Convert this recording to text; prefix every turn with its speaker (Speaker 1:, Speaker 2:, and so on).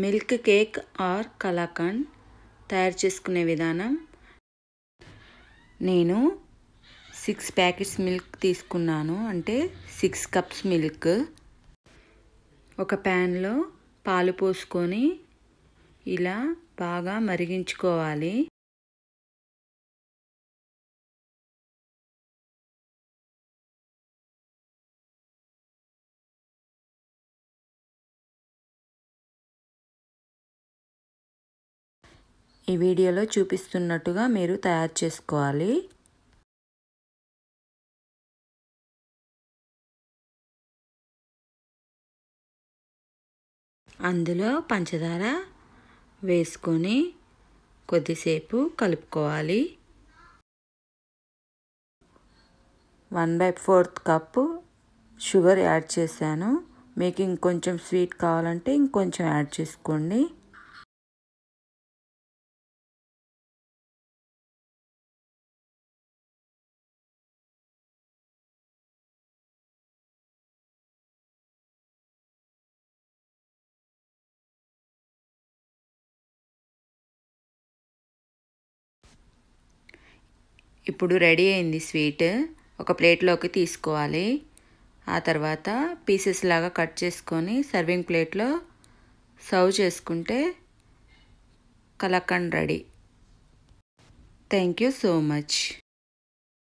Speaker 1: milk cake are kalakand తయారు చేసుకునే విధానం నేను సిక్స్ ప్యాకెట్స్ మిల్క్ తీసుకున్నాను అంటే సిక్స్ కప్స్ మిల్క్ ఒక ప్యాన్లో పాలు
Speaker 2: పోసుకొని ఇలా బాగా మరిగించుకోవాలి ఈ వీడియోలో చూపిస్తున్నట్టుగా మీరు తయారు చేసుకోవాలి అందులో
Speaker 1: పంచదార వేసుకొని కొద్దిసేపు కలుపుకోవాలి one by fourth cup sugar add చేశాను మీకు ఇంకొంచెం స్వీట్ కావాలంటే ఇంకొంచెం యాడ్
Speaker 2: చేసుకోండి
Speaker 1: ఇప్పుడు రెడీ అయింది స్వీట్ ఒక ప్లేట్లోకి తీసుకోవాలి ఆ తర్వాత పీసెస్ లాగా కట్ చేసుకొని సర్వింగ్ ప్లేట్లో సర్వ్ చేసుకుంటే kalakand ready
Speaker 3: thank you so much